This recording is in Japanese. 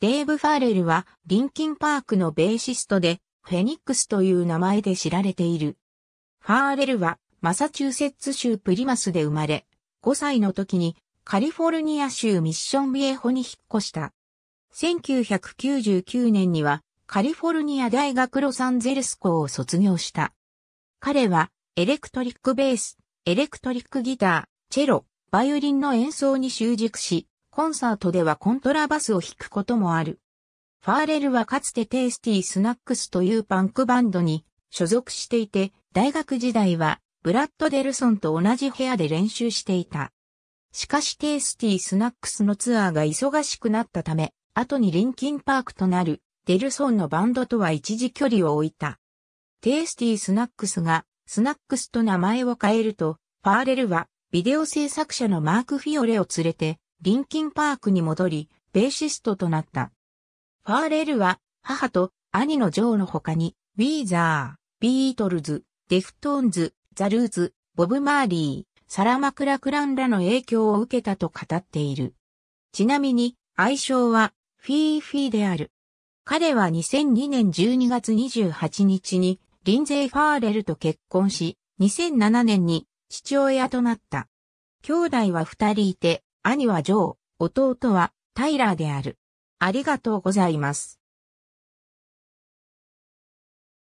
デーブ・ファーレルは、リンキンパークのベーシストで、フェニックスという名前で知られている。ファーレルは、マサチューセッツ州プリマスで生まれ、5歳の時に、カリフォルニア州ミッションビエホに引っ越した。1999年には、カリフォルニア大学ロサンゼルス校を卒業した。彼は、エレクトリックベース、エレクトリックギター、チェロ、バイオリンの演奏に習熟し、コンサートではコントラバスを弾くこともある。ファーレルはかつてテイスティスナックスというパンクバンドに所属していて、大学時代はブラッド・デルソンと同じ部屋で練習していた。しかしテイスティスナックスのツアーが忙しくなったため、後にリンキンパークとなるデルソンのバンドとは一時距離を置いた。テイスティスナックスがスナックスと名前を変えると、ファーレルはビデオ制作者のマーク・フィオレを連れてリンキンパークに戻り、ベーシストとなった。ファーレルは、母と兄のジョーの他に、ウィーザー、ビートルズ、デフトーンズ、ザルーズ、ボブ・マーリー、サラマクラクランらの影響を受けたと語っている。ちなみに、愛称は、フィーフィーである。彼は2002年12月28日に、リンゼイ・ファーレルと結婚し、2007年に父親となった。兄弟は二人いて、兄はジョー、弟はタイラーである。ありがとうございます。